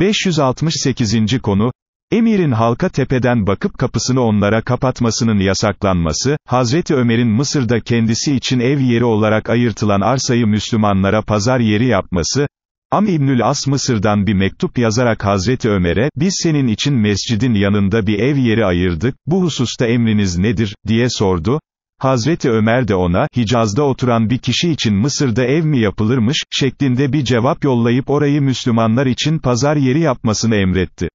568. konu, Emirin halka tepeden bakıp kapısını onlara kapatmasının yasaklanması, Hazreti Ömer'in Mısır'da kendisi için ev yeri olarak ayırtılan arsayı Müslümanlara pazar yeri yapması, Am İbnül As Mısır'dan bir mektup yazarak Hazreti Ömer'e, biz senin için mescidin yanında bir ev yeri ayırdık, bu hususta emriniz nedir, diye sordu, Hazreti Ömer de ona, Hicaz'da oturan bir kişi için Mısır'da ev mi yapılırmış, şeklinde bir cevap yollayıp orayı Müslümanlar için pazar yeri yapmasını emretti.